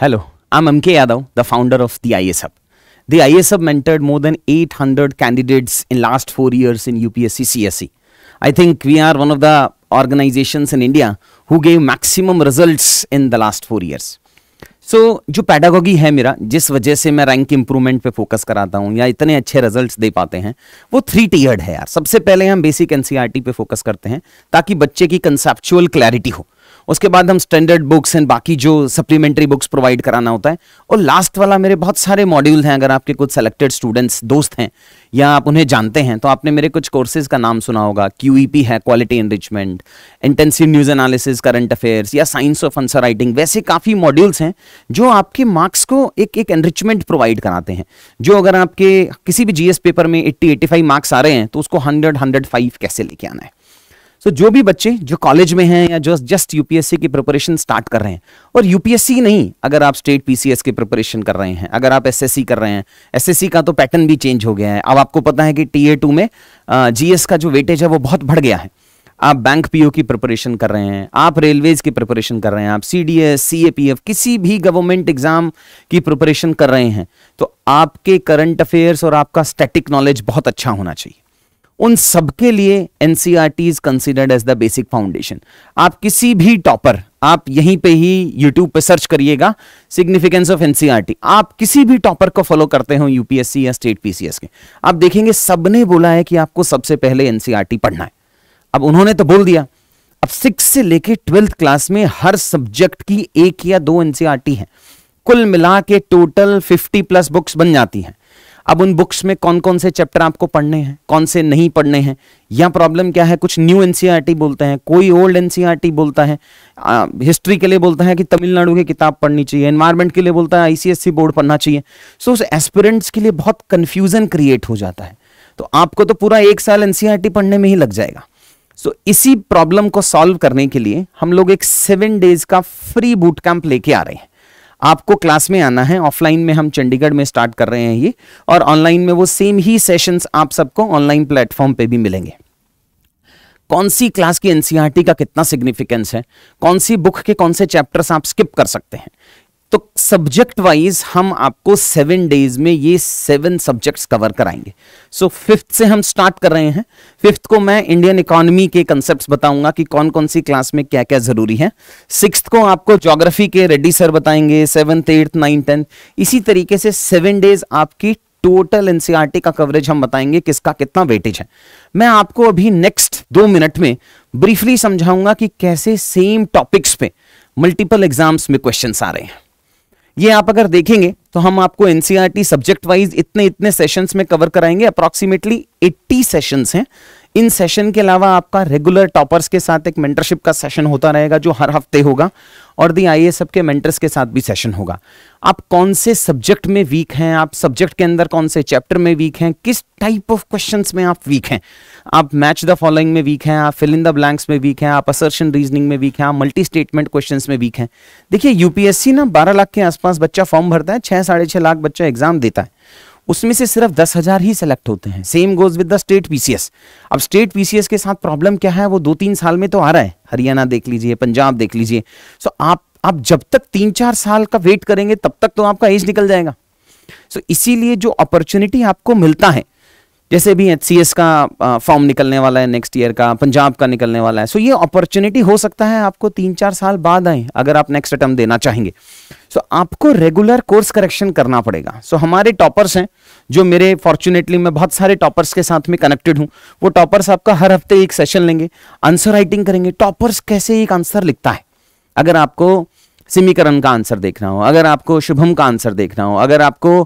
hello I am M K Yadav the founder of the I S F the I S F mentored more than eight hundred candidates in last four years in U P S C C S C I think we are one of the organization in India who gave maximum result in the last four years so जो pedagogy है मेरा जिस वजह से मैं rank improvement पर focus कराता हूँ या इतने अच्छे रिजल्ट दे पाते हैं वो थ्री टीयर्ड है यार सबसे पहले हम बेसिक एनसीआरटी e पे फोकस करते हैं ताकि बच्चे की कंसेप्चुअल क्लैरिटी हो उसके बाद हम स्टैंडर्ड बुक्स एंड बाकी जो सप्लीमेंट्री बुक्स प्रोवाइड कराना होता है और लास्ट वाला मेरे बहुत सारे मॉड्यूल हैं अगर आपके कुछ सेलेक्टेड स्टूडेंट्स दोस्त हैं या आप उन्हें जानते हैं तो आपने मेरे कुछ कोर्सेज का नाम सुना होगा क्यू e है quality enrichment intensive news analysis current affairs या साइंस ऑफ आंसर राइटिंग वैसे काफ़ी मॉड्यूल्स हैं जो आपके मार्क्स को एक एक एनरिचमेंट प्रोवाइड कराते हैं जो अगर आपके किसी भी जीएस पेपर में एट्टी एट्टी मार्क्स आ रहे हैं तो उसको हंड्रेड हंड्रेड कैसे लेके आना है सो so, जो भी बच्चे जो कॉलेज में हैं या जो जस्ट यूपीएससी की प्रिपरेशन स्टार्ट कर रहे हैं और यूपीएससी नहीं अगर आप स्टेट पीसीएस की प्रिपरेशन कर रहे हैं अगर आप एसएससी कर रहे हैं एसएससी का तो पैटर्न भी चेंज हो गया है अब आपको पता है कि टीए टू में जीएस का जो वेटेज है वो बहुत बढ़ गया है आप बैंक पीओ की प्रिपरेशन कर रहे हैं आप रेलवेज की प्रिपरेशन कर रहे हैं आप सीडीएस सीएपीएफ किसी भी गवर्नमेंट एग्जाम की प्रिपरेशन कर रहे हैं तो आपके करंट अफेयर्स और आपका स्टैटिक नॉलेज बहुत अच्छा होना चाहिए उन सबके लिए it is considered as the basic foundation आप किसी भी टॉपर आप यहीं पे ही यूट्यूब पे सर्च करिएगा सिग्निफिकेंस ऑफ एनसीआर आप किसी भी टॉपर को फॉलो करते हो यूपीएससी या स्टेट पीसीएस के आप देखेंगे सबने बोला है कि आपको सबसे पहले एनसीआरटी e पढ़ना है अब उन्होंने तो बोल दिया अब सिक्स से लेके ट्वेल्थ क्लास में हर सब्जेक्ट की एक या दो एनसीआरटी e है कुल मिला के टोटल फिफ्टी प्लस बुक्स बन जाती हैं अब उन बुक्स में कौन कौन से चैप्टर आपको पढ़ने हैं कौन से नहीं पढ़ने हैं या प्रॉब्लम क्या है कुछ न्यू एनसीईआरटी e बोलते हैं कोई ओल्ड एनसीईआरटी e बोलता है आ, हिस्ट्री के लिए बोलता है कि तमिलनाडु की किताब पढ़नी चाहिए एनवायरमेंट के लिए बोलता है आईसीएससी बोर्ड पढ़ना चाहिए सो उस एस्पिरेंट्स के लिए बहुत कन्फ्यूजन क्रिएट हो जाता है तो आपको तो पूरा एक साल एनसीईआरटी e पढ़ने में ही लग जाएगा सो so, इसी प्रॉब्लम को सॉल्व करने के लिए हम लोग एक सेवन डेज का फ्री बूट कैंप लेके आ रहे हैं आपको क्लास में आना है ऑफलाइन में हम चंडीगढ़ में स्टार्ट कर रहे हैं ये और ऑनलाइन में वो सेम ही सेशंस आप सबको ऑनलाइन प्लेटफॉर्म पे भी मिलेंगे कौन सी क्लास की एनसीआरटी e का कितना सिग्निफिकेंस है कौन सी बुक के कौन से चैप्टर्स आप स्किप कर सकते हैं तो सब्जेक्ट वाइज हम आपको सेवन डेज में ये सेवन सब्जेक्ट्स कवर कराएंगे सो so, फिफ्थ से हम स्टार्ट कर रहे हैं फिफ्थ को मैं इंडियन इकोनॉमी के कंसेप्ट बताऊंगा कि कौन कौन सी क्लास में क्या क्या जरूरी है सिक्स को आपको जोग्राफी के रेड्डी सर बताएंगे सेवन्थ एट्थ नाइन टेंथ इसी तरीके से सेवन डेज आपकी टोटल एनसीआरटी e का कवरेज हम बताएंगे किसका कितना वेटेज है मैं आपको अभी नेक्स्ट दो मिनट में ब्रीफली समझाऊंगा कि कैसे सेम टॉपिक्स पे मल्टीपल एग्जाम्स में क्वेश्चंस आ रहे हैं ये आप अगर देखेंगे तो हम आपको एनसीआरटी सब्जेक्ट वाइज इतने इतने सेशंस में कवर कराएंगे अप्रोक्सीमेटली 80 सेशंस हैं इन सेशन के अलावा आपका रेगुलर टॉपर्स के साथ एक मेंटरशिप का सेशन होता रहेगा जो हर हफ्ते होगा और दी आई एस के मेंटर्स के साथ भी सेशन होगा आप कौन से सब्जेक्ट में वीक हैं आप सब्जेक्ट के अंदर कौन से चैप्टर में वीक हैं किस टाइप ऑफ क्वेश्चंस में आप वीक हैं आप मैच द फॉलोइंग में वीक हैं आप फिल इन द ब्लैंक्स में वीक हैं आप असर्शन रीजनिंग में वीक हैं आप मल्टी स्टेटमेंट क्वेश्चन में वीक हैं देखिए यूपीएससी ना बारह लाख के आसपास बच्चा फॉर्म भरता है छह साढ़े लाख बच्चा एग्जाम देता है उसमें से सिर्फ दस हजार ही सेलेक्ट होते हैं same goes with the state PCS अब स्टेट पीसीएस के साथ प्रॉब्लम क्या है वो दो तीन साल में तो आ रहा है हरियाणा देख लीजिए पंजाब देख लीजिए सो आप आप जब तक तीन चार साल का वेट करेंगे तब तक तो आपका एज निकल जाएगा सो इसीलिए जो अपॉर्चुनिटी आपको मिलता है जैसे भी एच का फॉर्म निकलने वाला है नेक्स्ट ईयर का पंजाब का निकलने वाला है सो so, ये अपॉर्चुनिटी हो सकता है आपको तीन चार साल बाद आए अगर आप नेक्स्ट अटम्प देना चाहेंगे सो so, आपको रेगुलर कोर्स करेक्शन करना पड़ेगा सो so, हमारे टॉपर्स हैं जो मेरे फॉर्चुनेटली मैं बहुत सारे टॉपर्स के साथ में कनेक्टेड हूँ वो टॉपर्स आपका हर हफ्ते एक सेशन लेंगे आंसर राइटिंग करेंगे टॉपर्स कैसे एक आंसर लिखता है अगर आपको सिमीकरण का आंसर देखना हो अगर आपको शुभम का आंसर देखना हो अगर आपको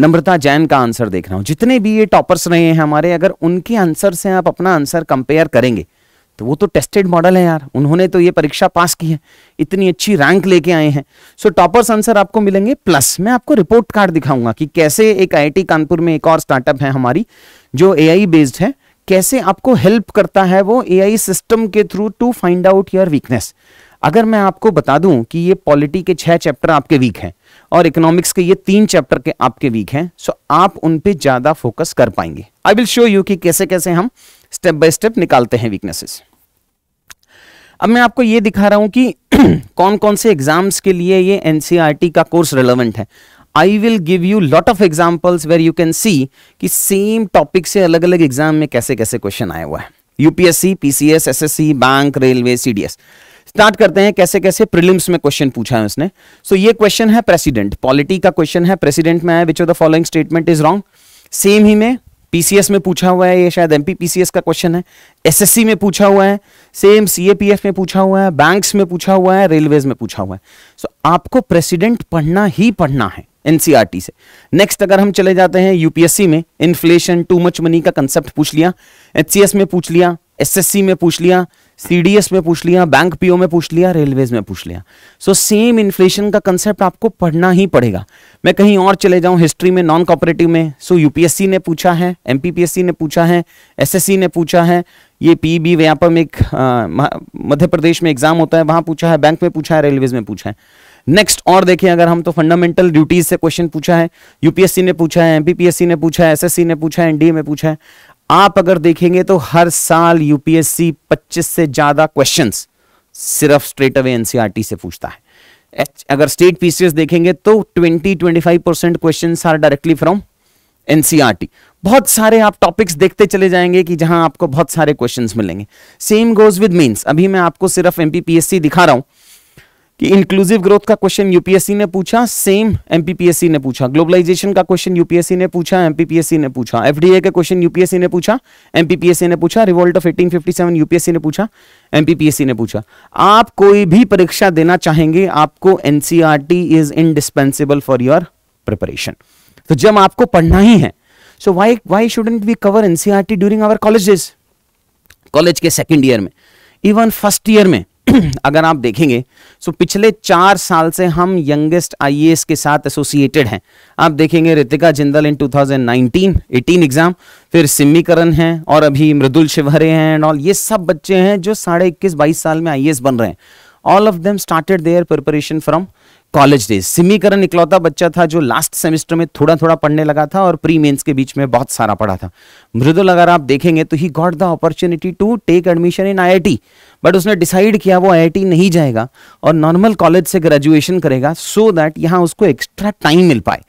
नम्रता जैन का आंसर देखना हो जितने भी ये टॉपर्स रहे हैं हमारे अगर उनके आंसर से आप अपना आंसर कंपेयर करेंगे तो वो तो टेस्टेड मॉडल है यार उन्होंने तो ये परीक्षा पास की है इतनी अच्छी रैंक लेके आए हैं सो टॉपर्स आंसर आपको मिलेंगे प्लस मैं आपको रिपोर्ट कार्ड दिखाऊंगा कि कैसे एक आई कानपुर में एक और स्टार्टअप है हमारी जो ए बेस्ड है कैसे आपको हेल्प करता है वो ए सिस्टम के through to find out your weakness अगर मैं आपको बता दूं कि ये पॉलिटी के छह चैप्टर आपके वीक हैं और इकोनॉमिक्स के ये तीन चैप्टर के आपके वीक हैं सो आप उन पे ज्यादा फोकस कर पाएंगे आई विल शो यू कि कैसे कैसे हम स्टेप बाय स्टेप निकालते हैं वीकनेसेस अब मैं आपको ये दिखा रहा हूं कि कौन कौन से एग्जाम्स के लिए ये एनसीईआरटी e का कोर्स रेलेवेंट है I will give you lot of examples where you can see कि सेम टॉपिक से अलग अलग एग्जाम में कैसे कैसे क्वेश्चन आया हुआ है यूपीएससी पीसीएस सी बैंक रेलवे सीडीएस स्टार्ट करते हैं कैसे कैसे प्रिलिम्स में क्वेश्चन पूछा है उसने सो so, ये क्वेश्चन है प्रेसिडेंट पॉलिटी का क्वेश्चन है प्रेसिडेंट में आया which of the following statement is wrong same ही में पीसीएस में पूछा हुआ है ये शायद एमपी पीसीएस का क्वेश्चन है एसएससी में पूछा हुआ है सेम सीएपीएफ में पूछा हुआ है बैंक्स में पूछा हुआ है रेलवेज में पूछा हुआ है सो so, आपको प्रेसिडेंट पढ़ना ही पढ़ना है एनसीआरटी e से नेक्स्ट अगर हम चले जाते हैं यूपीएससी में इन्फ्लेशन टू मच मनी का कंसेप्ट पूछ लिया एच में पूछ लिया एस में पूछ लिया सीडीएस में पूछ लिया बैंक पीओ में पूछ लिया रेलवेज में पूछ लिया सो सेम इन्फ्लेशन का कंसेप्ट आपको पढ़ना ही पड़ेगा मैं कहीं और चले जाऊं हिस्ट्री में नॉन कॉपरेटिव में सो so, यूपीएससी ने पूछा है एमपीपीएससी ने पूछा है एसएससी ने पूछा है ये पीबी व्यापम एक मध्य प्रदेश में एग्जाम होता है वहां पूछा है बैंक में पूछा है रेलवेज में पूछा है नेक्स्ट और देखिए अगर हम तो फंडामेंटल ड्यूटीज से क्वेश्चन पूछा है यूपीएससी ने पूछा है एमपीपीएससी ने पूछा है एसएससी ने पूछा है एनडीए में पूछा है आप अगर देखेंगे तो हर साल यूपीएससी 25 से ज्यादा क्वेश्चंस सिर्फ स्ट्रेट अवे एनसीईआरटी से पूछता है अगर स्टेट पीसीएस देखेंगे तो 20-25 percent question are directly from NCERT बहुत सारे आप टॉपिक्स देखते चले जाएंगे कि जहां आपको बहुत सारे क्वेश्चन मिलेंगे सेम गोज विद मीन अभी मैं आपको सिर्फ एमपीपीएससी दिखा रहा हूं कि इंक्लूसिव ग्रोथ का क्वेश्चन यूपीएससी ने पूछा सेम एमपीपीएससी ने पूछा ग्लोबलाइजेशन का क्वेश्चन यूपीएससी ने पूछा एमपीपीएससी ने पूछा एफडीए का क्वेश्चन यूपीएससी ने पूछा एमपीपीएससी ने पूछा रिवोल्ट ऑफ 1857 यूपीएससी ने पूछा एमपीपीएससी ने पूछा आप कोई भी परीक्षा देना चाहेंगे आपको NCERT is indispensable for your preparation तो जब आपको पढ़ना ही है so why why shouldn't we cover NCERT during our colleges college के सेकेंड ईयर में इवन फर्स्ट ईयर में अगर आप देखेंगे सो पिछले चार साल से हम यंगेस्ट आईएएस के साथ एसोसिएटेड हैं आप देखेंगे रितिका जिंदल इन 2019 18 एग्जाम फिर सिमीकरण करण हैं और अभी मृदुल शिवहरे हैं एंड ऑल ये सब बच्चे हैं जो साढ़े इक्कीस बाईस साल में आई बन रहे हैं all of them started their preparation from college days सिमीकरण इकलौता बच्चा था जो लास्ट सेमेस्टर में थोड़ा थोड़ा पढ़ने लगा था और प्री मेंस के बीच में बहुत सारा पढ़ा था मृदुल अगर आप देखेंगे तो he got the opportunity to take admission in IIT but उसने डिसाइड किया वो आईआईटी नहीं जाएगा और नॉर्मल कॉलेज से ग्रेजुएशन करेगा सो so दैट यहाँ उसको एक्स्ट्रा टाइम मिल पाए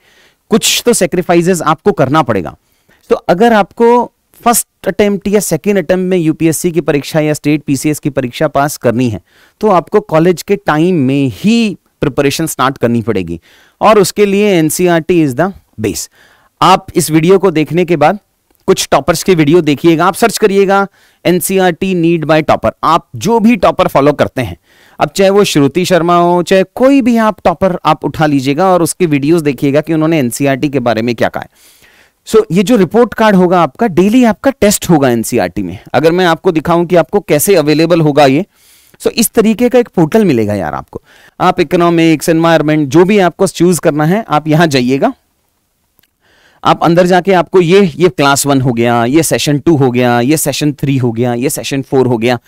कुछ तो सेक्रीफाइजेस आपको करना पड़ेगा तो अगर आपको फर्स्ट अटेम्प्ट या सेकेंड अटेम्प्ट में यूपीएससी की परीक्षा या स्टेट पीसीएस की परीक्षा पास करनी है तो आपको कॉलेज के टाइम में ही प्रिपरेशन स्टार्ट करनी पड़ेगी और उसके लिए एनसीईआरटी इज द बेस आप इस वीडियो को देखने के बाद कुछ टॉपर्स की वीडियो देखिएगा आप सर्च करिएगा एनसीईआरटी नीड बाय टॉपर आप जो भी टॉपर फॉलो करते हैं अब चाहे वो श्रुति शर्मा हो चाहे कोई भी आप टॉपर आप उठा लीजिएगा और उसकी वीडियोस देखिएगा कि उन्होंने एनसीईआरटी e के बारे में क्या कहा है सो so, ये जो रिपोर्ट कार्ड होगा आपका डेली आपका टेस्ट होगा एनसीआरटी e में अगर मैं आपको दिखाऊं कि आपको कैसे अवेलेबल होगा ये सो so, इस तरीके का एक पोर्टल मिलेगा यार आपको आप इकोनॉमिक्स एनवायरमेंट जो भी आपको चूज करना है आप यहां जाइएगा आप अंदर जाके आपको ये ये क्लास वन हो गया ये सेशन टू हो गया ये सेशन थ्री हो गया ये सेशन फोर हो गया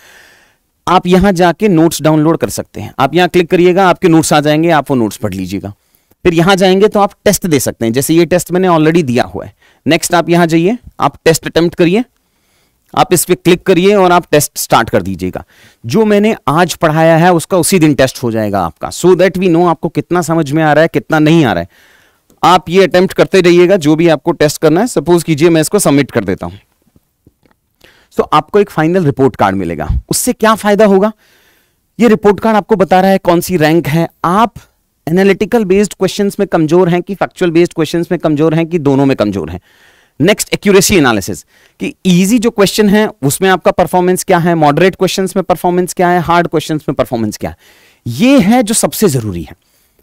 आप यहां जाके नोट्स डाउनलोड कर सकते हैं आप यहां क्लिक करिएगा आपके नोट्स आ जाएंगे आप वो नोट्स पढ़ लीजिएगा फिर यहां जाएंगे तो आप टेस्ट दे सकते हैं जैसे ये टेस्ट मैंने ऑलरेडी दिया हुआ है नेक्स्ट आप यहां जाइए आप टेस्ट अटेम्प्ट करिए आप इस पर क्लिक करिए और आप टेस्ट स्टार्ट कर दीजिएगा जो मैंने आज पढ़ाया है उसका उसी दिन टेस्ट हो जाएगा आपका सो दैट वी नो आपको कितना समझ में आ रहा है कितना नहीं आ रहा है आप ये अटेम्प्ट करते रहिएगा जो भी आपको टेस्ट करना है सपोज कीजिए मैं इसको सबमिट कर देता हूं तो आपको एक फाइनल रिपोर्ट कार्ड मिलेगा उससे क्या फायदा होगा ये रिपोर्ट कार्ड आपको बता रहा है कौन सी रैंक है आप एनालिटिकल बेस्ड क्वेश्चंस में कमजोर हैं कि फैक्चुअल बेस्ड क्वेश्चंस में कमजोर हैं कि दोनों में कमजोर हैं नेक्स्ट एक्यूरेसी एनालिसिस कि इजी जो क्वेश्चन है उसमें आपका परफॉर्मेंस क्या है मॉडरेट क्वेश्चंस में परफॉर्मेंस क्या है हार्ड क्वेश्चंस में परफॉर्मेंस क्या है ये है जो सबसे जरूरी है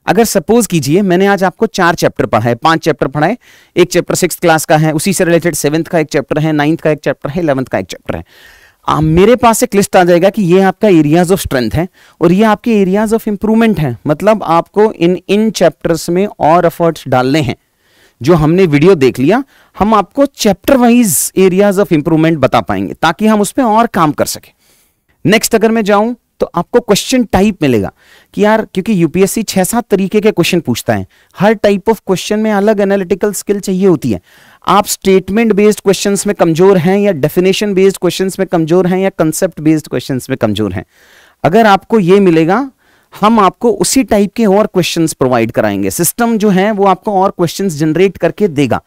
अगर सपोज कीजिए मैंने आज आपको चार चैप्टर पढ़ाए पांच चैप्टर पढ़ाए एक चैप्टर सिक्स क्लास का है उसी से रिलेटेड सेवंथ का एक चैप्टर है नाइन्थ का एक चैप्टर है इलेवंथ का एक चैप्टर है आ, मेरे पास एक लिस्ट आ जाएगा कि ये आपका एरियाज ऑफ स्ट्रेंथ है और ये आपके एरियाज ऑफ इंप्रूवमेंट है मतलब आपको इन इन चैप्टर्स में और एफर्ट्स डालने हैं जो हमने वीडियो देख लिया हम आपको chapter wise areas of improvement बता पाएंगे ताकि हम उस पर और काम कर सके नेक्स्ट अगर मैं जाऊं तो आपको क्वेश्चन टाइप मिलेगा कि यार क्योंकि यूपीएससी छह सात तरीके के क्वेश्चन पूछता है हर टाइप ऑफ क्वेश्चन में अलग एनालिटिकल स्किल चाहिए होती है आप स्टेटमेंट बेस्ड क्वेश्चन में कमजोर हैं या डेफिनेशन बेस्ड क्वेश्चन में कमजोर हैं या कंसेप्ट बेस्ड क्वेश्चन में कमजोर हैं अगर आपको ये मिलेगा हम आपको उसी टाइप के और क्वेश्चन प्रोवाइड कराएंगे सिस्टम जो है वो आपको और क्वेश्चन जनरेट करके देगा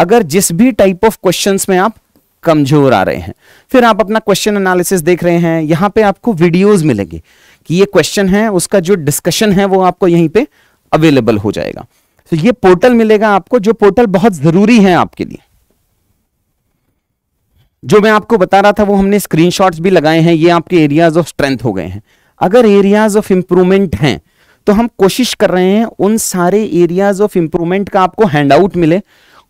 अगर जिस भी टाइप ऑफ क्वेश्चन में आप कमजोर आ रहे हैं फिर आप अपना क्वेश्चन एनालिसिस देख रहे हैं यहां पे आपको वीडियोस मिलेंगे कि ये क्वेश्चन है उसका जो डिस्कशन है वो आपको यहीं पे अवेलेबल हो जाएगा तो ये पोर्टल मिलेगा आपको जो पोर्टल बहुत जरूरी है आपके लिए जो मैं आपको बता रहा था वो हमने स्क्रीनशॉट्स भी लगाए हैं ये आपके एरियाज ऑफ स्ट्रेंथ हो गए हैं अगर एरियाज ऑफ इंप्रूवमेंट हैं तो हम कोशिश कर रहे हैं उन सारे एरियाज ऑफ इंप्रूवमेंट का आपको हैंडआउट मिले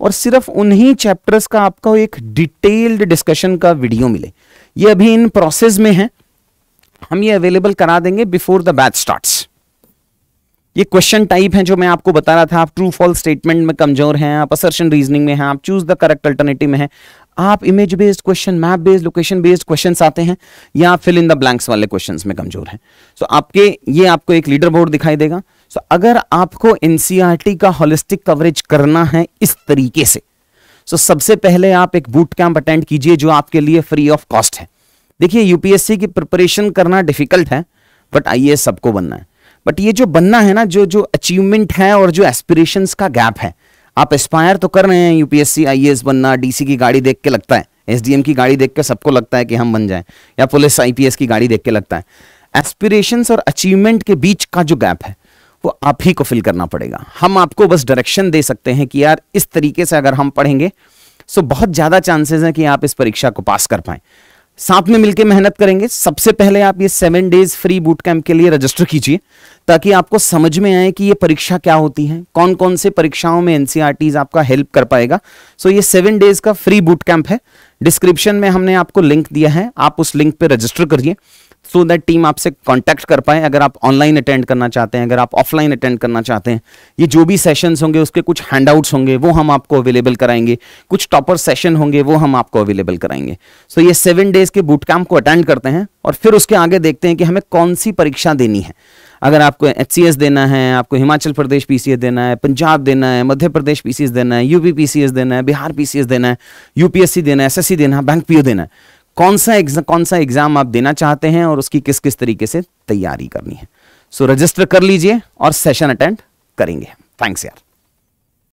और सिर्फ उन्हीं चैप्टर्स का आपको एक डिटेल्ड डिस्कशन का वीडियो मिले ये अभी इन प्रोसेस में है हम ये अवेलेबल करा देंगे बिफोर द बैच स्टार्ट्स ये क्वेश्चन टाइप है जो मैं आपको बता रहा था आप ट्रू फॉल्स स्टेटमेंट में कमजोर हैं आप असर्शन रीजनिंग में हैं आप चूज द करेक्ट अल्टरनेटिव में हैं आप image based question map based location based question आते हैं या फिल इन द ब्लैंक्स वाले क्वेश्चन में कमजोर है सो so, आपके ये आपको एक लीडर बोर्ड दिखाई देगा सो so, अगर आपको एनसीआरटी e का होलिस्टिक कवरेज करना है इस तरीके से सो so, सबसे पहले आप एक बूट कैंप अटेंड कीजिए जो आपके लिए फ्री ऑफ कॉस्ट है देखिए यूपीएससी की प्रिपरेशन करना डिफिकल्ट है बट आइए सबको बनना है बट ये जो बनना है ना जो जो अचीवमेंट है और जो एस्पिरेशंस का गैप है आप एस्पायर तो कर रहे हैं यूपीएससी आई बनना डीसी की गाड़ी देख के लगता है एसडीएम की गाड़ी देख के सबको लगता है कि हम बन जाए या पुलिस आईपीएस की गाड़ी देख के लगता है एस्पिरेशन और अचीवमेंट के बीच का जो गैप है वो आप ही को फिल करना पड़ेगा हम आपको बस डायरेक्शन दे सकते हैं कि यार इस तरीके से अगर हम पढ़ेंगे सो बहुत ज़्यादा चांसेस हैं कि आप इस परीक्षा को पास कर पाए साथ में मिलकर मेहनत करेंगे सबसे पहले आप ये seven days free boot camp के लिए रजिस्टर कीजिए ताकि आपको समझ में आए कि ये परीक्षा क्या होती है कौन कौन से परीक्षाओं में एनसीआर e आपका हेल्प कर पाएगा सो so ये सेवन डेज का फ्री बूट कैंप है डिस्क्रिप्शन में हमने आपको लिंक दिया है आप उस लिंक पर रजिस्टर करिए सो दैट टीम आपसे कॉन्टैक्ट कर पाए अगर आप ऑनलाइन अटेंड करना चाहते हैं अगर आप ऑफलाइन अटेंड करना चाहते हैं ये जो भी सेशंस होंगे उसके कुछ हैंडआउट्स होंगे वो हम आपको अवेलेबल कराएंगे कुछ टॉपर सेशन होंगे वो हम आपको अवेलेबल कराएंगे सो so, ये सेवन डेज के बूट कैम्प को अटेंड करते हैं और फिर उसके आगे देखते हैं कि हमें कौन सी परीक्षा देनी है अगर आपको एच देना है आपको हिमाचल प्रदेश पी देना है पंजाब देना है मध्य प्रदेश पी देना है यूपी पी देना है बिहार पी देना है यूपीएससी देना है एस देना है बैंक पी देना है कौन सा एग्जाम कौन सा एग्जाम आप देना चाहते हैं और उसकी किस किस तरीके से तैयारी करनी है सो so, रजिस्टर कर लीजिए और सेशन अटेंड करेंगे थैंक्स यार